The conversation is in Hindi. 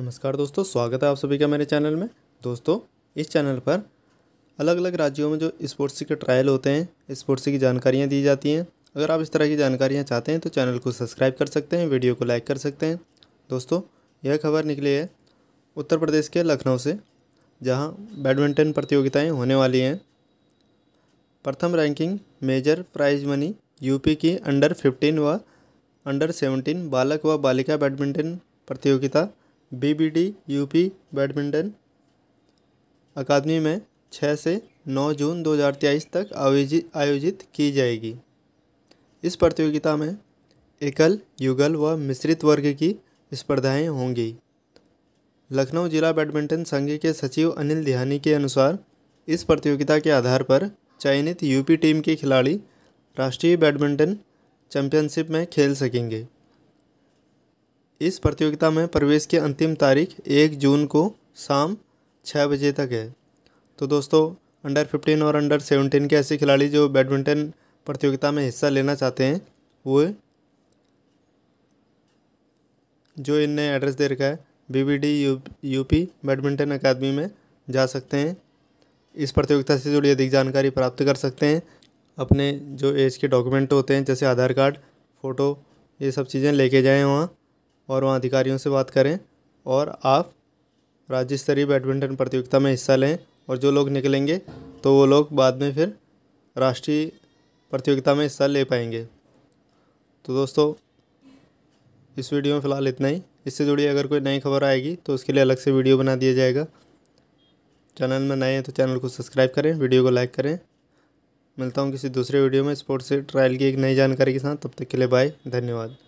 नमस्कार दोस्तों स्वागत है आप सभी का मेरे चैनल में दोस्तों इस चैनल पर अलग अलग राज्यों में जो स्पोर्ट्स के ट्रायल होते हैं स्पोर्ट्स की जानकारियाँ दी जाती हैं अगर आप इस तरह की जानकारियाँ चाहते हैं तो चैनल को सब्सक्राइब कर सकते हैं वीडियो को लाइक कर सकते हैं दोस्तों यह खबर निकली है उत्तर प्रदेश के लखनऊ से जहाँ बैडमिंटन प्रतियोगिताएँ होने वाली हैं प्रथम ranking major prize money UP की अंडर फिफ्टीन व अंडर सेवनटीन बालक व बालिका बैडमिंटन प्रतियोगिता बीबीडी यूपी बैडमिंटन अकादमी में 6 से 9 जून 2023 तक आयोजित आयोजित की जाएगी इस प्रतियोगिता में एकल युगल व मिश्रित वर्ग की स्पर्धाएं होंगी लखनऊ जिला बैडमिंटन संघ के सचिव अनिल ध्यानी के अनुसार इस प्रतियोगिता के आधार पर चयनित यूपी टीम के खिलाड़ी राष्ट्रीय बैडमिंटन चैंपियनशिप में खेल सकेंगे इस प्रतियोगिता में प्रवेश की अंतिम तारीख एक जून को शाम छः बजे तक है तो दोस्तों अंडर फिफ्टीन और अंडर सेवनटीन के ऐसे खिलाड़ी जो बैडमिंटन प्रतियोगिता में हिस्सा लेना चाहते हैं वो जो इनने एड्रेस दे रखा है B B D U UP badminton academy में जा सकते हैं इस प्रतियोगिता से जुड़ी अधिक जानकारी प्राप्त कर सकते हैं अपने जो एज के डॉक्यूमेंट होते हैं जैसे आधार कार्ड फ़ोटो ये सब चीज़ें लेके जाएँ वहाँ और वहाँ अधिकारियों से बात करें और आप राज्य स्तरीय बैडमिंटन प्रतियोगिता में हिस्सा लें और जो लोग निकलेंगे तो वो लोग बाद में फिर राष्ट्रीय प्रतियोगिता में हिस्सा ले पाएंगे तो दोस्तों इस वीडियो में फ़िलहाल इतना ही इससे जुड़ी अगर कोई नई खबर आएगी तो उसके लिए अलग से वीडियो बना दिया जाएगा चैनल में नए हैं तो चैनल को सब्सक्राइब करें वीडियो को लाइक करें मिलता हूँ किसी दूसरे वीडियो में स्पोर्ट्स ट्रायल की एक नई जानकारी के साथ तब तक के लिए बाय धन्यवाद